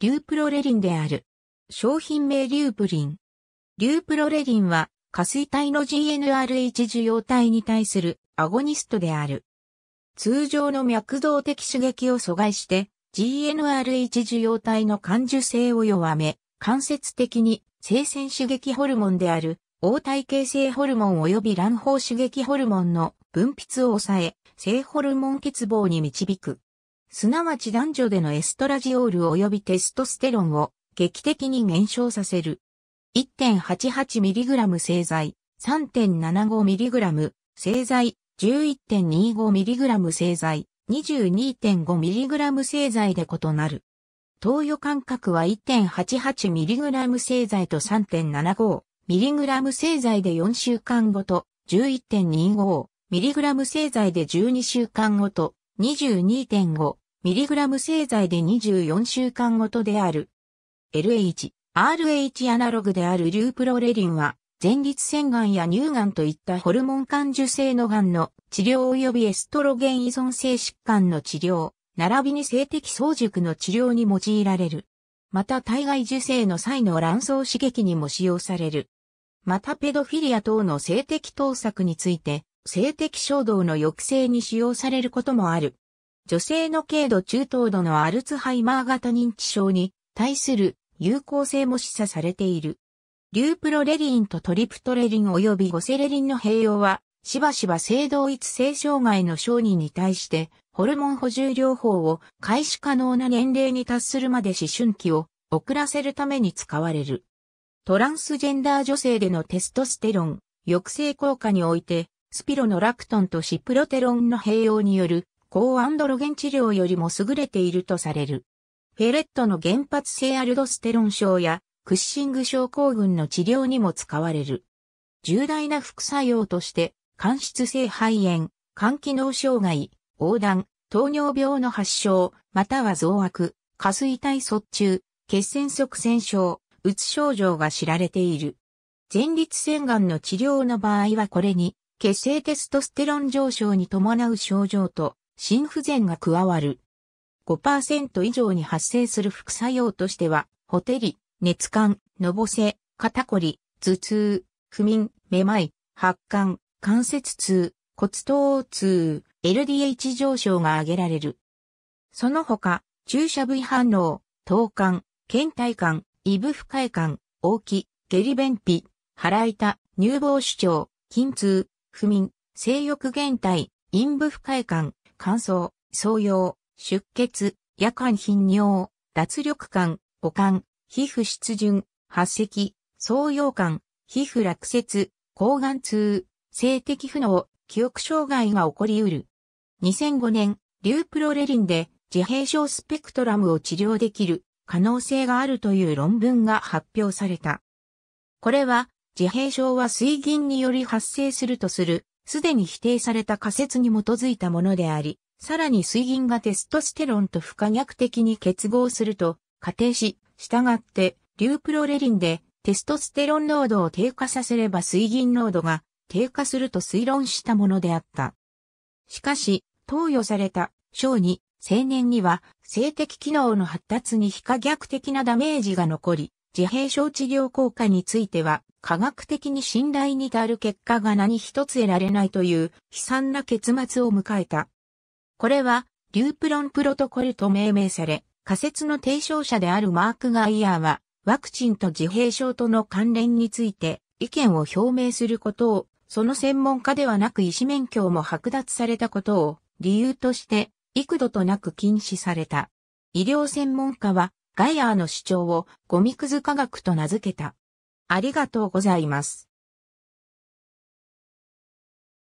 リュープロレリンである。商品名リュープリン。リュープロレリンは、下水体の GNRH 受容体に対するアゴニストである。通常の脈動的刺激を阻害して、GNRH 受容体の感受性を弱め、間接的に性鮮刺激ホルモンである、応体形成ホルモン及び卵胞刺激ホルモンの分泌を抑え、性ホルモン欠乏に導く。すなわち男女でのエストラジオール及びテストステロンを劇的に減少させる。1.88mg 製剤、3.75mg 製剤、11.25mg 製剤、22.5mg 製剤で異なる。投与間隔は 1.88mg 製剤と 3.75mg 製剤で4週間ごと、11.25mg 製剤で12週間ごと、22.5mg 製剤で24週間ごとである。LH、RH アナログであるリュープロレリンは、前立腺がんや乳がんといったホルモン感受性のがんの治療及びエストロゲン依存性疾患の治療、並びに性的早熟の治療に用いられる。また体外受精の際の卵巣刺激にも使用される。またペドフィリア等の性的盗作について、性的衝動の抑制に使用されることもある。女性の軽度中等度のアルツハイマー型認知症に対する有効性も示唆されている。リュープロレリンとトリプトレリン及びゴセレリンの併用は、しばしば性同一性障害の小児に対して、ホルモン補充療法を開始可能な年齢に達するまで思春期を遅らせるために使われる。トランスジェンダー女性でのテストステロン、抑制効果において、スピロノラクトンとシプロテロンの併用による高アンドロゲン治療よりも優れているとされる。フェレットの原発性アルドステロン症やクッシング症候群の治療にも使われる。重大な副作用として、間質性肺炎、肝機能障害、横断、糖尿病の発症、または増悪、下垂体卒中、血栓塞栓症、うつ症状が知られている。前立腺がんの治療の場合はこれに血清テストステロン上昇に伴う症状と心不全が加わる。5%以上に発生する副作用としては、ほてり、熱感、のぼせ、肩こり、頭痛、不眠、めまい、発汗、関節痛、骨頭痛、LDH 上昇が挙げられる。その他、注射部位反応、頭感、倦怠感、異部不快感、大き、下痢便秘、腹痛、乳房主張、筋痛、不眠、性欲減退、陰部不快感、乾燥、騒用、出血、夜間頻尿、脱力感、五感、皮膚湿潤、発石、騒用感、皮膚落雪、抗がん痛、性的不能、記憶障害が起こりうる。2005年、リュープロレリンで自閉症スペクトラムを治療できる可能性があるという論文が発表された。これは自閉症は水銀により発生するとする、すでに否定された仮説に基づいたものであり、さらに水銀がテストステロンと不可逆的に結合すると仮定し、従って、リュープロレリンでテストステロン濃度を低下させれば水銀濃度が低下すると推論したものであった。しかし、投与された小児、青年には性的機能の発達に非可逆的なダメージが残り、自閉症治療効果については科学的に信頼に足る結果が何一つ得られないという悲惨な結末を迎えた。これは、リュープロンプロトコルと命名され、仮説の提唱者であるマーク・ガイヤーは、ワクチンと自閉症との関連について意見を表明することを、その専門家ではなく医師免許も剥奪されたことを理由として幾度となく禁止された。医療専門家はガイアーの主張をゴミくず科学と名付けた。ありがとうございます。